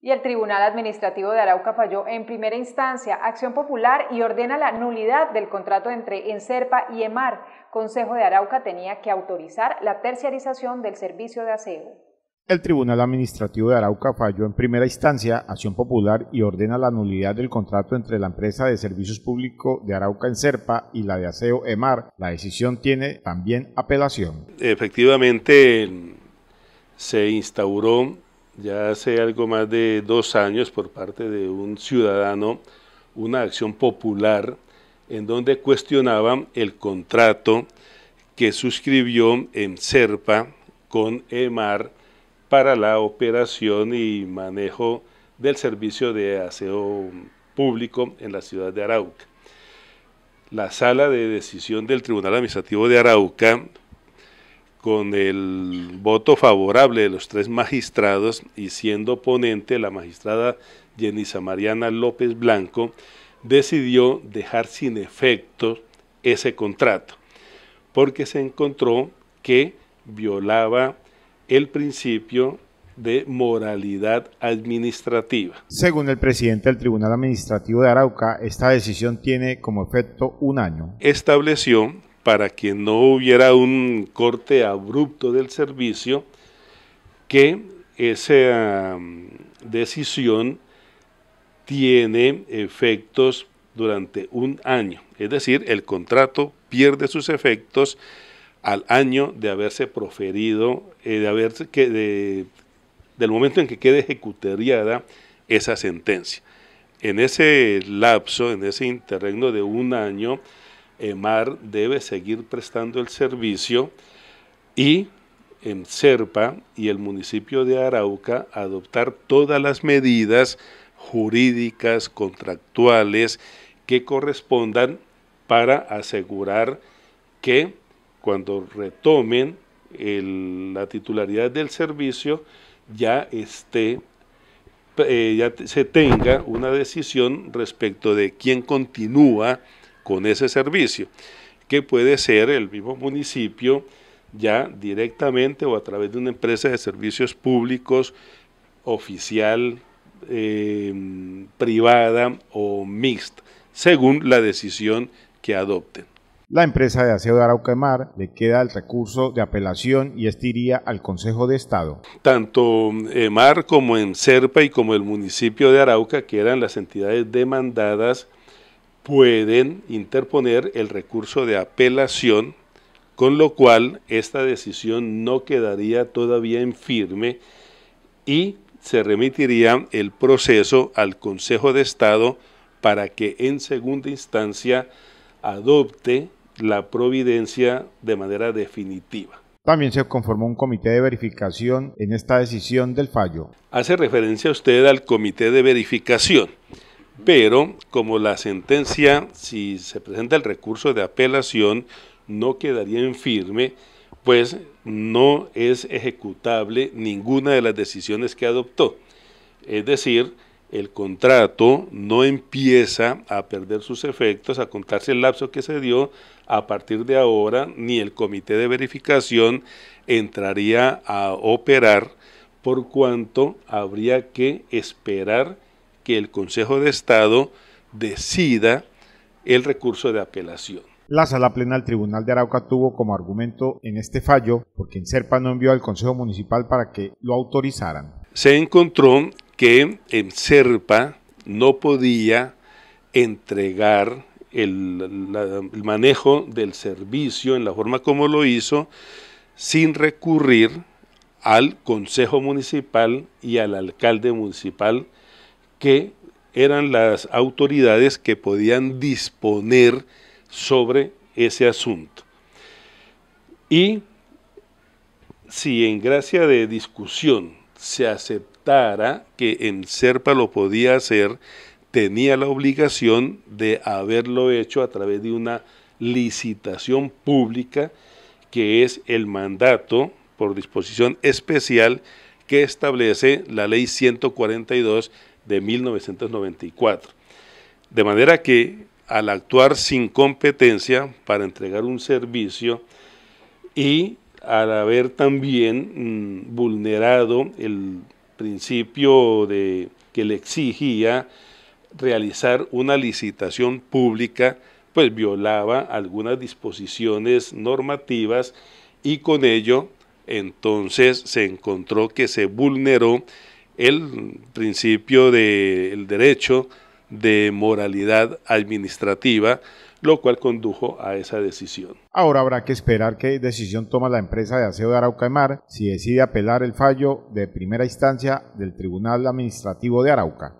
Y el Tribunal Administrativo de Arauca falló en primera instancia Acción Popular y ordena la nulidad del contrato entre Enserpa y EMAR. Consejo de Arauca tenía que autorizar la terciarización del servicio de aseo. El Tribunal Administrativo de Arauca falló en primera instancia Acción Popular y ordena la nulidad del contrato entre la empresa de servicios públicos de Arauca en y la de aseo EMAR. La decisión tiene también apelación. Efectivamente, se instauró ya hace algo más de dos años por parte de un ciudadano una acción popular en donde cuestionaban el contrato que suscribió en Serpa con EMAR para la operación y manejo del servicio de aseo público en la ciudad de Arauca. La sala de decisión del Tribunal Administrativo de Arauca con el voto favorable de los tres magistrados y siendo ponente la magistrada Jenisa Mariana López Blanco, decidió dejar sin efecto ese contrato, porque se encontró que violaba el principio de moralidad administrativa. Según el presidente del Tribunal Administrativo de Arauca, esta decisión tiene como efecto un año. Estableció para que no hubiera un corte abrupto del servicio, que esa mm, decisión tiene efectos durante un año. Es decir, el contrato pierde sus efectos al año de haberse proferido, eh, de haberse, que, del momento en que quede ejecutoriada esa sentencia. En ese lapso, en ese interregno de un año, EMAR eh, debe seguir prestando el servicio y en Serpa y el municipio de Arauca adoptar todas las medidas jurídicas, contractuales que correspondan para asegurar que cuando retomen la titularidad del servicio ya esté eh, ya se tenga una decisión respecto de quién continúa con ese servicio, que puede ser el mismo municipio ya directamente o a través de una empresa de servicios públicos oficial, eh, privada o mixta, según la decisión que adopten. La empresa de aseo de Arauca Mar le queda el recurso de apelación y este iría al Consejo de Estado. Tanto EMAR como en Serpa y como el municipio de Arauca, que eran las entidades demandadas, pueden interponer el recurso de apelación, con lo cual esta decisión no quedaría todavía en firme y se remitiría el proceso al Consejo de Estado para que en segunda instancia adopte la providencia de manera definitiva. También se conformó un comité de verificación en esta decisión del fallo. Hace referencia usted al comité de verificación pero como la sentencia, si se presenta el recurso de apelación, no quedaría en firme, pues no es ejecutable ninguna de las decisiones que adoptó. Es decir, el contrato no empieza a perder sus efectos, a contarse el lapso que se dio a partir de ahora, ni el comité de verificación entraría a operar por cuanto habría que esperar que el Consejo de Estado decida el recurso de apelación. La sala plena del Tribunal de Arauca tuvo como argumento en este fallo, porque en Serpa no envió al Consejo Municipal para que lo autorizaran. Se encontró que en no podía entregar el manejo del servicio en la forma como lo hizo sin recurrir al Consejo Municipal y al alcalde municipal que eran las autoridades que podían disponer sobre ese asunto. Y si en gracia de discusión se aceptara que el Serpa lo podía hacer, tenía la obligación de haberlo hecho a través de una licitación pública, que es el mandato por disposición especial que establece la ley 142 de 1994. De manera que al actuar sin competencia para entregar un servicio y al haber también mm, vulnerado el principio de, que le exigía realizar una licitación pública, pues violaba algunas disposiciones normativas y con ello entonces se encontró que se vulneró el principio del derecho de moralidad administrativa, lo cual condujo a esa decisión. Ahora habrá que esperar qué decisión toma la empresa de aseo de Arauca Mar si decide apelar el fallo de primera instancia del Tribunal Administrativo de Arauca.